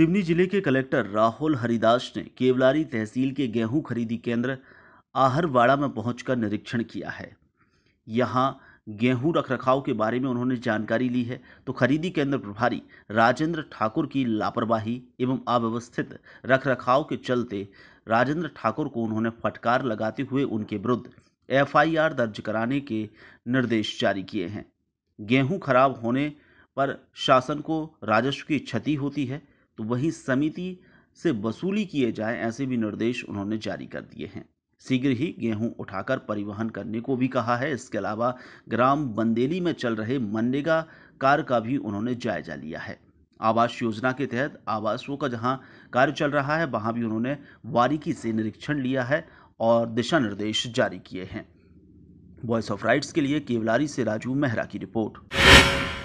सिवनी जिले के कलेक्टर राहुल हरिदास ने केवलारी तहसील के गेहूं खरीदी केंद्र आहरवाड़ा में पहुंचकर निरीक्षण किया है यहां गेहूं रखरखाव के बारे में उन्होंने जानकारी ली है तो खरीदी केंद्र प्रभारी राजेंद्र ठाकुर की लापरवाही एवं अव्यवस्थित रखरखाव के चलते राजेंद्र ठाकुर को उन्होंने फटकार लगाते हुए उनके विरुद्ध एफआईआर दर्ज कराने के निर्देश जारी किए हैं गेहूं खराब होने पर शासन को राजस्व की क्षति होती है तो वहीं समिति से वसूली किए जाए ऐसे भी निर्देश उन्होंने जारी कर दिए हैं शीघ्र ही गेहूं उठाकर परिवहन करने को भी कहा है इसके अलावा ग्राम बंदेली में चल रहे मनरेगा कार्य का भी उन्होंने जायजा लिया है आवास योजना के तहत आवासों का जहां कार्य चल रहा है वहां भी उन्होंने बारीकी से निरीक्षण लिया है और दिशा निर्देश जारी किए हैं वॉइस ऑफ राइट्स के लिए केवलारी से राजू मेहरा की रिपोर्ट